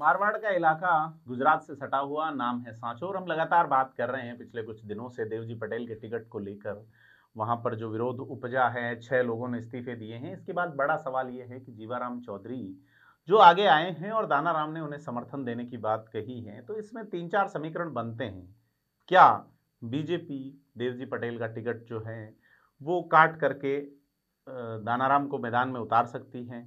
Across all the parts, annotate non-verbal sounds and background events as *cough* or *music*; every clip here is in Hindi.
मारवाड़ का इलाका गुजरात से सटा हुआ नाम है और हम लगातार बात कर रहे हैं पिछले कुछ दिनों से देवजी पटेल के टिकट को लेकर वहाँ पर जो विरोध उपजा है छह लोगों ने इस्तीफे दिए हैं इसके बाद बड़ा सवाल ये है कि जीवाराम चौधरी जो आगे आए हैं और दानाराम ने उन्हें समर्थन देने की बात कही है तो इसमें तीन चार समीकरण बनते हैं क्या बीजेपी देवजी पटेल का टिकट जो है वो काट करके दानाराम को मैदान में उतार सकती है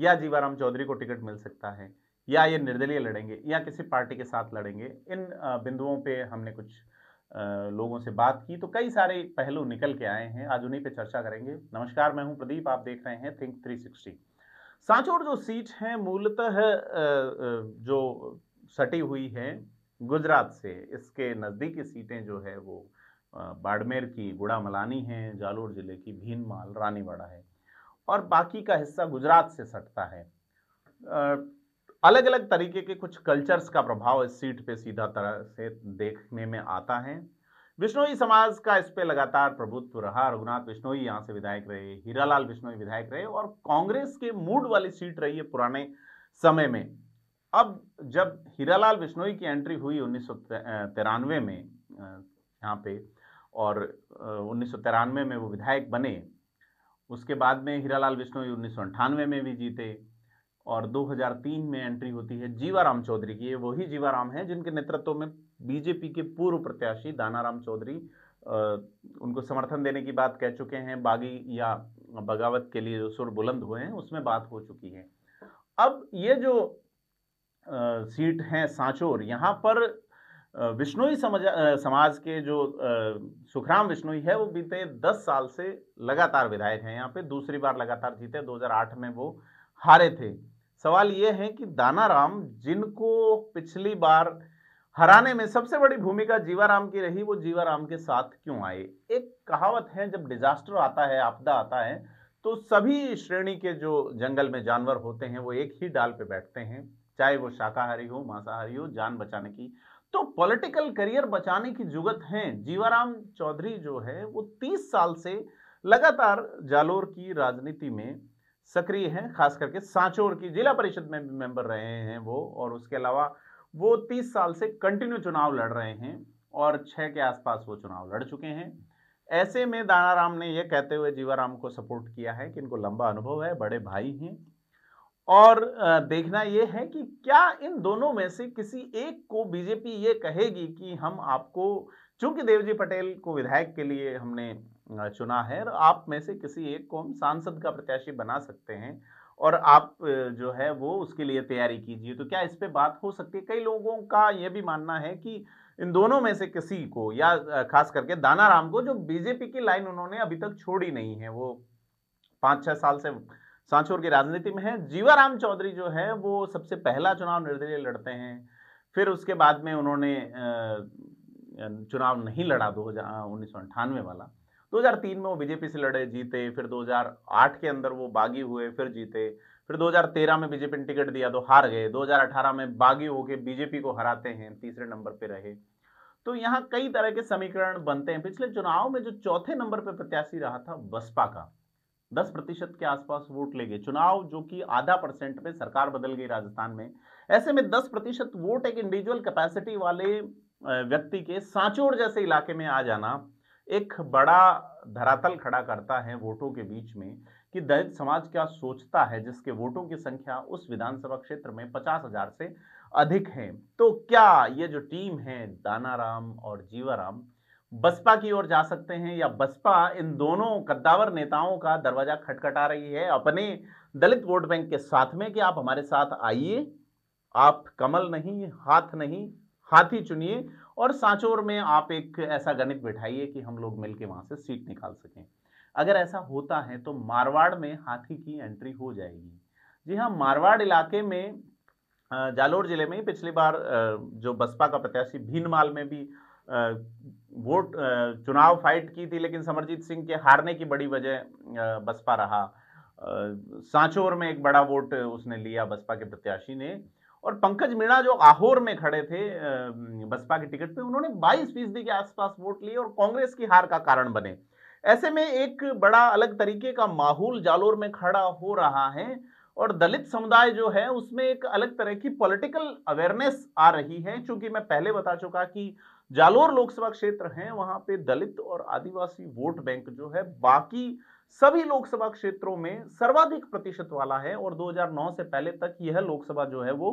या जीवाराम चौधरी को टिकट मिल सकता है या ये निर्दलीय लड़ेंगे या किसी पार्टी के साथ लड़ेंगे इन बिंदुओं पे हमने कुछ लोगों से बात की तो कई सारे पहलू निकल के आए हैं आज उन्हीं पे चर्चा करेंगे नमस्कार मैं हूं प्रदीप आप देख रहे हैं थिंक 360 सांचौर जो सीट है मूलतः जो सटी हुई है गुजरात से इसके नज़दीकी सीटें जो है वो बाड़मेर की गुड़ा मलानी है जालोर जिले की भीनमाल रानीवाड़ा है और बाकी का हिस्सा गुजरात से सटता है अलग अलग तरीके के कुछ कल्चर्स का प्रभाव इस सीट पे सीधा तरह से देखने में आता है विष्णोई समाज का इस पे लगातार प्रभुत्व रहा रघुनाथ विष्णोई यहाँ से विधायक रहे हीरालाल बिश्नोई विधायक रहे और कांग्रेस के मूड वाली सीट रही है पुराने समय में अब जब हीरालाल बिश्नोई की एंट्री हुई उन्नीस में यहाँ पे और उन्नीस में वो विधायक बने उसके बाद में हीरालाल विष्णोई उन्नीस में भी जीते और 2003 में एंट्री होती है जीवाराम चौधरी की ये वही जीवाराम है जिनके नेतृत्व में बीजेपी के पूर्व प्रत्याशी दानाराम चौधरी उनको समर्थन देने की बात कह चुके हैं बागी या बगावत के लिए जो सुर बुलंद हुए हैं उसमें बात हो चुकी है अब ये जो सीट है सांचोर यहाँ पर विष्णोई समाज समाज के जो सुखराम विष्णोई है वो बीते दस साल से लगातार विधायक हैं यहाँ पे दूसरी बार लगातार जीते 2008 में वो हारे थे सवाल ये है कि दानाराम जिनको पिछली बार हराने में सबसे बड़ी भूमिका जीवाराम की रही वो जीवाराम के साथ क्यों आए एक कहावत है जब डिजास्टर आता है आपदा आता है तो सभी श्रेणी के जो जंगल में जानवर होते हैं वो एक ही डाल पे बैठते हैं चाहे वो शाकाहारी हो मांसाहारी हो जान बचाने की तो पॉलिटिकल करियर बचाने की जुगत है जीवाराम चौधरी जो है वो 30 साल से लगातार जालोर की राजनीति में सक्रिय हैं खास करके सांचौर की जिला परिषद में भी मेंबर रहे हैं वो और उसके अलावा वो तीस साल से कंटिन्यू चुनाव लड़ रहे हैं और छः के आसपास वो चुनाव लड़ चुके हैं ऐसे में दानाराम ने यह कहते हुए जीवाराम को सपोर्ट किया है कि इनको लंबा अनुभव है बड़े भाई हैं और देखना यह है कि क्या इन दोनों में से किसी एक को बीजेपी ये कहेगी कि हम आपको चूंकि देवजी पटेल को विधायक के लिए हमने चुना है और आप में से किसी एक को हम सांसद का प्रत्याशी बना सकते हैं और आप जो है वो उसके लिए तैयारी कीजिए तो क्या इस पर बात हो सकती है कई लोगों का ये भी मानना है कि इन दोनों में से किसी को या खास करके दानाराम को जो बीजेपी की लाइन उन्होंने अभी तक छोड़ी नहीं है वो पाँच छः साल से सांचोर की राजनीति में है जीवाराम चौधरी जो है वो सबसे पहला चुनाव निर्दलीय लड़ते हैं फिर उसके बाद में उन्होंने चुनाव नहीं लड़ा दो हजार उन्नीस वाला 2003 में वो बीजेपी से लड़े जीते फिर 2008 के अंदर वो बागी हुए फिर जीते फिर 2013 में बीजेपी ने टिकट दिया तो हार गए 2018 में बागी होके बीजेपी को हराते हैं तीसरे नंबर पे रहे तो यहाँ कई तरह के समीकरण बनते हैं पिछले चुनाव में जो चौथे नंबर पर प्रत्याशी रहा था बसपा का दस प्रतिशत के आसपास वोट ले गए चुनाव जो कि आधा परसेंट में सरकार बदल गई राजस्थान में ऐसे में दस प्रतिशत वोट एक इंडिविजुअल कैपेसिटी वाले व्यक्ति के सांचोर जैसे इलाके में आ जाना एक बड़ा धरातल खड़ा करता है वोटों के बीच में कि दलित समाज क्या सोचता है जिसके वोटों की संख्या उस विधानसभा क्षेत्र में पचास हजार से अधिक है तो क्या ये जो टीम है दानाराम और जीवाराम बसपा की ओर जा सकते हैं या बसपा इन दोनों कद्दावर नेताओं का दरवाजा खटखटा रही है अपने दलित वोट बैंक के साथ में कि आप हमारे साथ आइए आप कमल नहीं हाथ नहीं हाथी चुनिए और सांचोर में आप एक ऐसा गणित बिठाइए कि हम लोग मिलके वहां से सीट निकाल सकें अगर ऐसा होता है तो मारवाड़ में हाथी की एंट्री हो जाएगी जी हाँ मारवाड़ इलाके में जालोर जिले में पिछली बार जो बसपा का प्रत्याशी भीनमाल में भी वोट चुनाव फाइट की थी लेकिन समरजीत सिंह के हारने की बड़ी वजह बसपा रहा सांचोर में एक बड़ा वोट उसने लिया बसपा के प्रत्याशी ने और पंकज मीणा जो आहोर में खड़े थे बसपा के टिकट पे उन्होंने 22 फीसदी के आसपास वोट लिए और कांग्रेस की हार का कारण बने ऐसे में एक बड़ा अलग तरीके का माहौल जालोर में खड़ा हो रहा है और दलित समुदाय जो है उसमें एक अलग तरह की पॉलिटिकल अवेयरनेस आ रही है क्योंकि मैं पहले बता चुका कि जालोर लोकसभा क्षेत्र है वहां पे दलित और आदिवासी वोट बैंक जो है बाकी सभी लोकसभा क्षेत्रों में सर्वाधिक प्रतिशत वाला है और 2009 से पहले तक यह लोकसभा जो है वो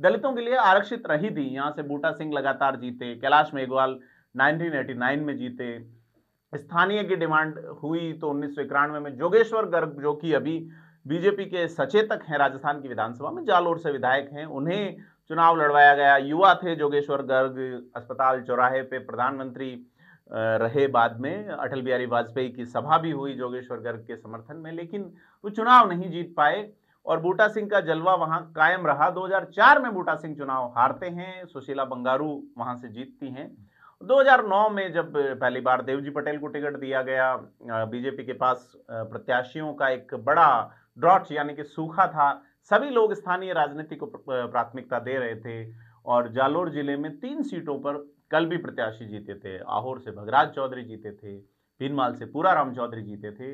दलितों के लिए आरक्षित रही थी यहां से बूटा सिंह लगातार जीते कैलाश मेघवाल 1989 में जीते स्थानीय की डिमांड हुई तो उन्नीस में जोगेश्वर गर्ग जो कि अभी बीजेपी के सचेतक हैं राजस्थान की विधानसभा में जालोर से विधायक हैं उन्हें चुनाव लड़वाया गया युवा थे जोगेश्वर गर्ग अस्पताल चौराहे पे प्रधानमंत्री रहे बाद में अटल बिहारी वाजपेयी की सभा भी हुई जोगेश्वर गर्ग के समर्थन में लेकिन वो चुनाव नहीं जीत पाए और बूटा सिंह का जलवा वहां कायम रहा 2004 में बूटा सिंह चुनाव हारते हैं सुशीला बंगारू वहां से जीतती हैं 2009 में जब पहली बार देवजी पटेल को टिकट दिया गया बीजेपी के पास प्रत्याशियों का एक बड़ा ड्रॉट यानी कि सूखा था सभी लोग स्थानीय राजनीति को प्राथमिकता दे रहे थे और जालोर जिले में तीन सीटों पर कल भी प्रत्याशी जीते थे आहोर से भगराज चौधरी जीते थे भीनमाल से पूरा राम चौधरी जीते थे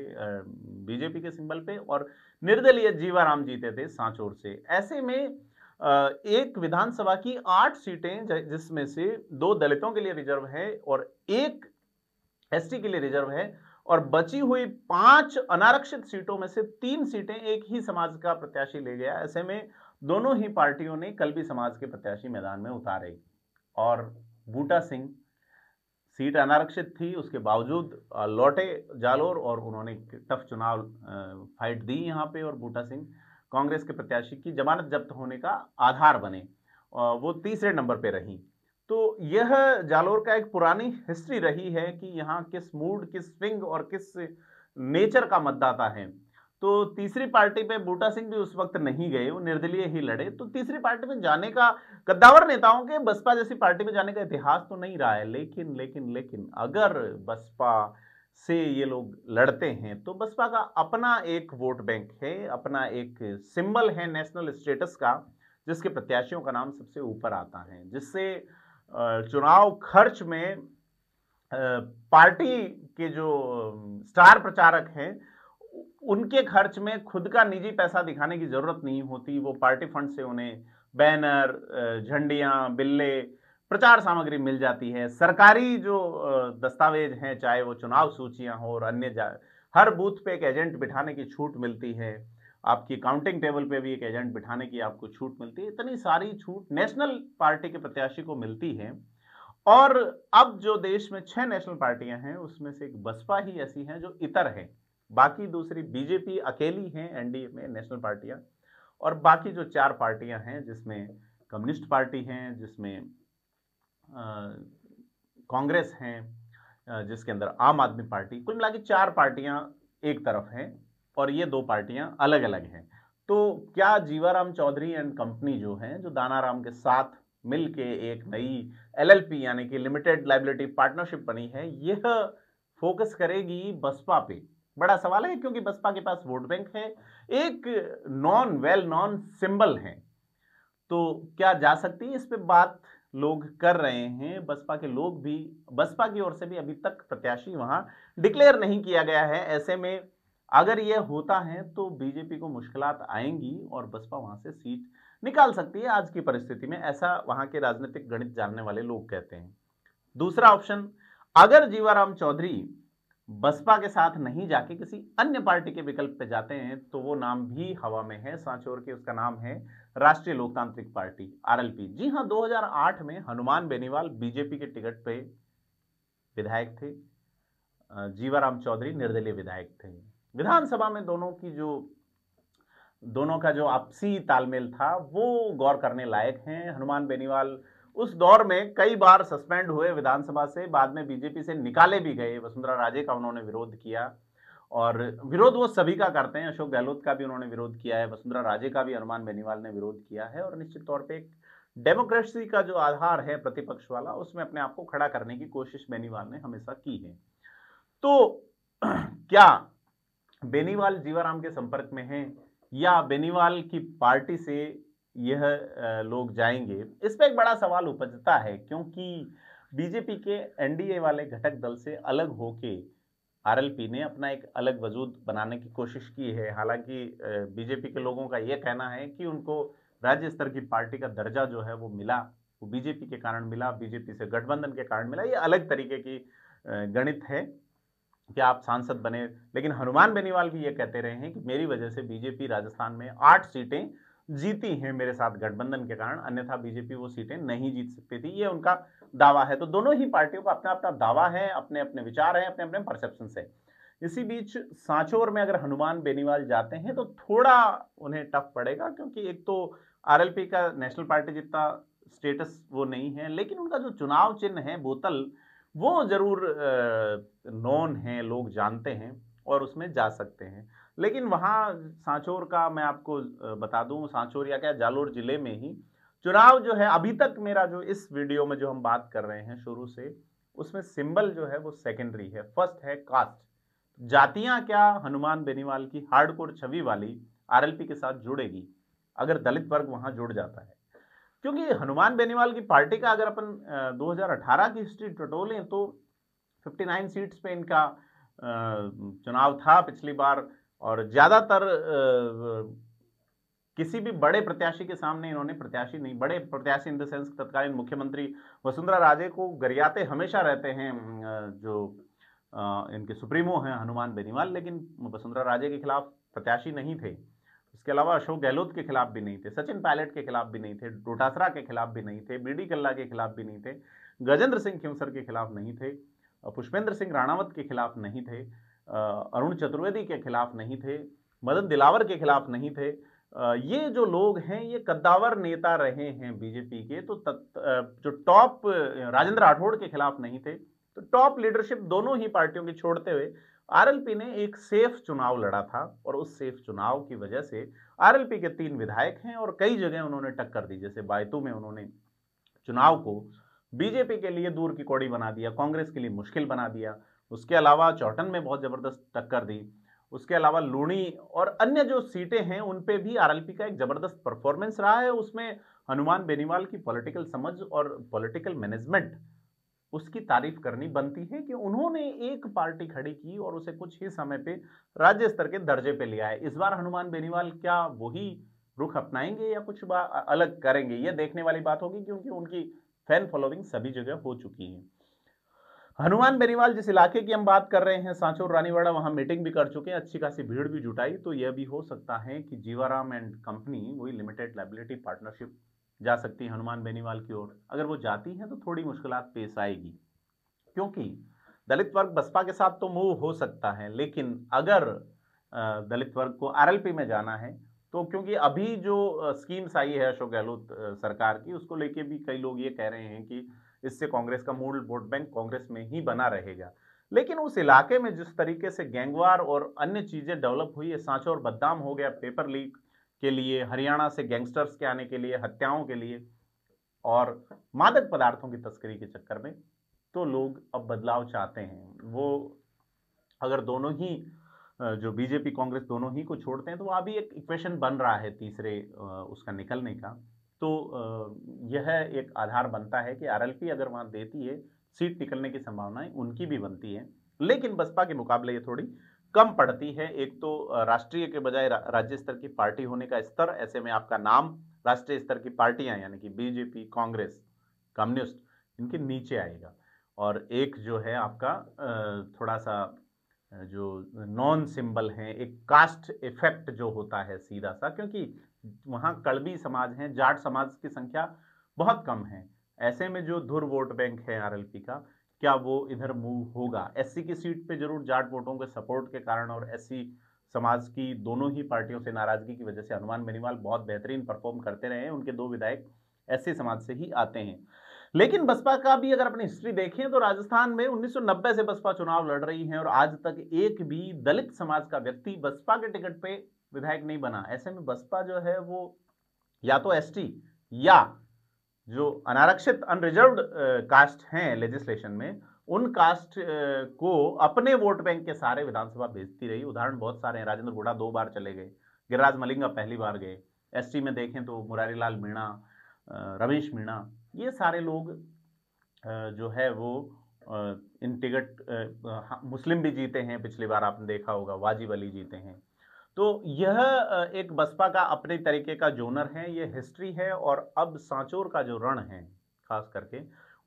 बीजेपी के सिंबल पे और निर्दलीय जीवाराम जीते थे सांचोर से ऐसे में एक विधानसभा की आठ सीटें जिसमें से दो दलितों के लिए रिजर्व है और एक एसटी के लिए रिजर्व है और बची हुई पांच अनारक्षित सीटों में से तीन सीटें एक ही समाज का प्रत्याशी ले गया ऐसे में दोनों ही पार्टियों ने कल भी समाज के प्रत्याशी मैदान में उतारे और बूटा सिंह सीट अनारक्षित थी उसके बावजूद लौटे जालोर और उन्होंने टफ चुनाव फाइट दी यहाँ पे और बूटा सिंह कांग्रेस के प्रत्याशी की जमानत जब्त होने का आधार बने वो तीसरे नंबर पे रही तो यह जालोर का एक पुरानी हिस्ट्री रही है कि यहाँ किस मूड किस स्विंग और किस नेचर का मतदाता है तो तीसरी पार्टी पे बूटा सिंह भी उस वक्त नहीं गए वो निर्दलीय ही लड़े तो तीसरी पार्टी में जाने का गद्दावर नेताओं के बसपा जैसी पार्टी में जाने का इतिहास तो नहीं रहा है लेकिन लेकिन लेकिन अगर बसपा से ये लोग लड़ते हैं तो बसपा का अपना एक वोट बैंक है अपना एक सिंबल है नेशनल स्टेटस का जिसके प्रत्याशियों का नाम सबसे ऊपर आता है जिससे चुनाव खर्च में पार्टी के जो स्टार प्रचारक हैं उनके खर्च में खुद का निजी पैसा दिखाने की जरूरत नहीं होती वो पार्टी फंड से उन्हें बैनर झंडियाँ बिल्ले प्रचार सामग्री मिल जाती है सरकारी जो दस्तावेज हैं चाहे वो चुनाव सूचियां हो और अन्य हर बूथ पे एक एजेंट बिठाने की छूट मिलती है आपकी काउंटिंग टेबल पे भी एक एजेंट बिठाने की आपको छूट मिलती है इतनी सारी छूट नेशनल पार्टी के प्रत्याशी को मिलती है और अब जो देश में छह नेशनल पार्टियां हैं उसमें से एक बसपा ही ऐसी हैं जो इतर है बाकी दूसरी बीजेपी अकेली हैं एनडीए में नेशनल पार्टियां और बाकी जो चार पार्टियां हैं जिसमें कम्युनिस्ट पार्टी हैं जिसमें कांग्रेस हैं जिसके अंदर आम आदमी पार्टी कुल मिला चार पार्टियां एक तरफ हैं और ये दो पार्टियां अलग अलग हैं तो क्या जीवाराम चौधरी एंड कंपनी जो है जो दानाराम के साथ मिल के एक नई एलएलपी यानी कि लिमिटेड लाइबिलिटी पार्टनरशिप बनी है यह फोकस करेगी बसपा पे बड़ा सवाल है क्योंकि बसपा के पास वोट बैंक है एक नॉन वेल नॉन सिंबल है तो क्या जा सकती है इस पर बात लोग कर रहे हैं बसपा के लोग भी बसपा की ओर से भी अभी तक प्रत्याशी वहां डिक्लेयर नहीं किया गया है ऐसे में अगर यह होता है तो बीजेपी को मुश्किल आएंगी और बसपा वहां से सीट निकाल सकती है आज की परिस्थिति में ऐसा वहां के राजनीतिक गणित जानने वाले लोग कहते हैं दूसरा ऑप्शन अगर जीवाराम चौधरी बसपा के साथ नहीं जाके किसी अन्य पार्टी के विकल्प पे जाते हैं तो वो नाम भी हवा में है सांचोर के उसका नाम है राष्ट्रीय लोकतांत्रिक पार्टी आरएलपी जी हां 2008 में हनुमान बेनीवाल बीजेपी के टिकट पे विधायक थे जीवाराम चौधरी निर्दलीय विधायक थे विधानसभा में दोनों की जो दोनों का जो आपसी तालमेल था वो गौर करने लायक हैं हनुमान बेनीवाल उस दौर में कई बार सस्पेंड हुए विधानसभा से बाद में बीजेपी से निकाले भी गए वसुंधरा राजे का उन्होंने विरोध किया और विरोध वो सभी का करते हैं अशोक गहलोत का भी उन्होंने विरोध किया है वसुंधरा राजे का भी हनुमान बेनीवाल ने विरोध किया है और निश्चित तौर पर एक डेमोक्रेसी का जो आधार है प्रतिपक्ष वाला उसमें अपने आप को खड़ा करने की कोशिश बेनीवाल ने हमेशा की है तो *clears throat* क्या बेनीवाल जीवाराम के संपर्क में है या बेनीवाल की पार्टी से यह लोग जाएंगे इस पर एक बड़ा सवाल उपजता है क्योंकि बीजेपी के एनडीए वाले घटक दल से अलग होके आरएलपी ने अपना एक अलग वजूद बनाने की कोशिश की है हालांकि बीजेपी के लोगों का ये कहना है कि उनको राज्य स्तर की पार्टी का दर्जा जो है वो मिला वो बीजेपी के कारण मिला बीजेपी से गठबंधन के कारण मिला ये अलग तरीके की गणित है कि आप सांसद बने लेकिन हनुमान बेनीवाल भी ये कहते रहे हैं कि मेरी वजह से बीजेपी राजस्थान में आठ सीटें जीती हैं मेरे साथ गठबंधन के कारण अन्यथा बीजेपी वो सीटें नहीं जीत सकती थी ये उनका दावा है तो दोनों ही पार्टियों का अपना अपना दावा है अपने अपने विचार हैं अपने अपने परसेप्शन से इसी बीच सांचोर में अगर हनुमान बेनीवाल जाते हैं तो थोड़ा उन्हें टफ पड़ेगा क्योंकि एक तो आरएलपी का नेशनल पार्टी जितना स्टेटस वो नहीं है लेकिन उनका जो चुनाव चिन्ह है बोतल वो जरूर नॉन है लोग जानते हैं और उसमें जा सकते हैं लेकिन वहाँ सांचोर का मैं आपको बता दूं सांचोर या क्या जालोर जिले में ही चुनाव जो है अभी तक मेरा जो इस वीडियो में जो हम बात कर रहे हैं शुरू से उसमें सिंबल जो है वो सेकेंडरी है फर्स्ट है कास्ट जातियां क्या हनुमान बेनीवाल की हार्डकोर छवि वाली आरएलपी के साथ जुड़ेगी अगर दलित वर्ग वहां जुड़ जाता है क्योंकि हनुमान बेनीवाल की पार्टी का अगर अपन 2018 की हिस्ट्री टटोलें तो 59 सीट्स पे इनका चुनाव था पिछली बार और ज़्यादातर किसी भी बड़े प्रत्याशी के सामने इन्होंने प्रत्याशी नहीं बड़े प्रत्याशी इन द सेंस तत्कालीन मुख्यमंत्री वसुंधरा राजे को गरियाते हमेशा रहते हैं जो इनके सुप्रीमो हैं हनुमान बेनीवाल लेकिन वसुंधरा राजे के खिलाफ प्रत्याशी नहीं थे इसके अलावा अशोक गहलोत के खिलाफ भी नहीं थे सचिन पायलट के खिलाफ भी नहीं थे डोटासरा के खिलाफ भी नहीं थे बी डी कल्ला के खिलाफ भी नहीं थे गजेंद्र सिंह खिमसर के खिलाफ नहीं थे पुष्पेंद्र सिंह राणावत के खिलाफ नहीं थे अरुण चतुर्वेदी के खिलाफ नहीं थे मदन दिलावर के खिलाफ नहीं थे ये जो लोग हैं ये कद्दावर नेता रहे हैं बीजेपी के तो तत, जो टॉप राजेंद्र राठौड़ के खिलाफ नहीं थे तो टॉप लीडरशिप दोनों ही पार्टियों की छोड़ते हुए आरएलपी ने एक सेफ चुनाव लड़ा था और उस सेफ चुनाव की वजह से आरएलपी के तीन विधायक हैं और कई जगह उन्होंने टक्कर दी जैसे बायतू में उन्होंने चुनाव को बीजेपी के लिए दूर की कौड़ी बना दिया कांग्रेस के लिए मुश्किल बना दिया उसके अलावा चौटन में बहुत ज़बरदस्त टक्कर दी उसके अलावा लूणी और अन्य जो सीटें हैं उन पे भी आरएलपी का एक ज़बरदस्त परफॉर्मेंस रहा है उसमें हनुमान बेनीवाल की पॉलिटिकल समझ और पॉलिटिकल मैनेजमेंट उसकी तारीफ करनी बनती है कि उन्होंने एक पार्टी खड़ी की और उसे कुछ ही समय पे राज्य स्तर के दर्जे पे लिया है इस बार हनुमान बेनीवाल क्या वही रुख अपनाएंगे या कुछ अलग करेंगे ये देखने वाली बात होगी क्योंकि उनकी फैन फॉलोइंग सभी जगह हो चुकी है हनुमान बेनीवाल जिस इलाके की हम बात कर रहे हैं सांचोर रानीवाड़ा वहां मीटिंग भी कर चुके हैं अच्छी खासी भीड़ भी जुटाई तो यह भी हो सकता है कि जीवाराम एंड कंपनी वही लिमिटेड लाइबिलिटी पार्टनरशिप जा सकती है हनुमान बेनीवाल की ओर अगर वो जाती है तो थोड़ी मुश्किल पेश आएगी क्योंकि दलित वर्ग बसपा के साथ तो मूव हो सकता है लेकिन अगर दलित वर्ग को आर में जाना है तो क्योंकि अभी जो स्कीम्स आई है अशोक गहलोत सरकार की उसको लेके भी कई लोग ये कह रहे हैं कि इससे कांग्रेस का मूल वोट बैंक कांग्रेस में ही बना रहेगा लेकिन उस इलाके में जिस तरीके से गैंगवार और अन्य चीज़ें डेवलप हुई है सांचो और बदनाम हो गया पेपर लीक के लिए हरियाणा से गैंगस्टर्स के आने के लिए हत्याओं के लिए और मादक पदार्थों की तस्करी के चक्कर में तो लोग अब बदलाव चाहते हैं वो अगर दोनों ही जो बीजेपी कांग्रेस दोनों ही को छोड़ते हैं तो वह अभी एक इक्वेशन बन रहा है तीसरे उसका निकलने का तो यह एक आधार बनता है कि आरएलपी अगर वहाँ देती है सीट निकलने की संभावनाएं उनकी भी बनती है लेकिन बसपा के मुकाबले ये थोड़ी कम पड़ती है एक तो राष्ट्रीय के बजाय राज्य स्तर की पार्टी होने का स्तर ऐसे में आपका नाम राष्ट्रीय स्तर की पार्टियां यानी कि बीजेपी कांग्रेस कम्युनिस्ट इनके नीचे आएगा और एक जो है आपका थोड़ा सा जो नॉन सिंबल है एक कास्ट इफेक्ट जो होता है सीधा सा क्योंकि वहाँ कड़बी समाज हैं जाट समाज की संख्या बहुत कम है ऐसे में जो धुर वोट बैंक है आरएलपी का क्या वो इधर मूव होगा एससी की सीट पे जरूर जाट वोटों के सपोर्ट के कारण और एससी समाज की दोनों ही पार्टियों से नाराजगी की वजह से हनुमान बेनीवाल बहुत बेहतरीन परफॉर्म करते रहे हैं उनके दो विधायक एससी समाज से ही आते हैं लेकिन बसपा का भी अगर अपनी हिस्ट्री देखें तो राजस्थान में 1990 से बसपा चुनाव लड़ रही है और आज तक एक भी दलित समाज का व्यक्ति बसपा के टिकट पे विधायक नहीं बना ऐसे में बसपा जो है वो या तो एसटी या जो अनारक्षित अनरिजर्व कास्ट हैं लेजिस्लेशन में उन कास्ट को अपने वोट बैंक के सारे विधानसभा भेजती रही उदाहरण बहुत सारे हैं राजेंद्र गुडा दो बार चले गए गिरिराज मलिंगा पहली बार गए एस में देखें तो मुरारी लाल मीणा रमेश मीणा ये सारे लोग जो है वो इन टिकट हाँ, मुस्लिम भी जीते हैं पिछली बार आपने देखा होगा वाजिब अली जीते हैं तो यह एक बसपा का अपने तरीके का जोनर है ये हिस्ट्री है और अब सांचोर का जो रण है खास करके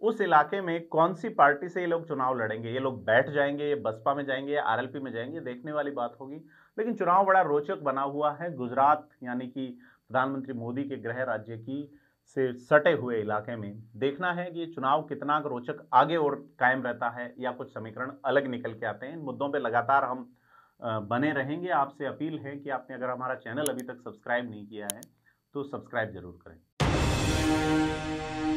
उस इलाके में कौन सी पार्टी से ये लोग चुनाव लड़ेंगे ये लोग बैठ जाएंगे ये बसपा में जाएंगे या आरएलपी में जाएंगे देखने वाली बात होगी लेकिन चुनाव बड़ा रोचक बना हुआ है गुजरात यानी कि प्रधानमंत्री मोदी के गृह राज्य की से सटे हुए इलाके में देखना है कि ये चुनाव कितना रोचक आगे और कायम रहता है या कुछ समीकरण अलग निकल के आते हैं इन मुद्दों पर लगातार हम बने रहेंगे आपसे अपील है कि आपने अगर हमारा चैनल अभी तक सब्सक्राइब नहीं किया है तो सब्सक्राइब ज़रूर करें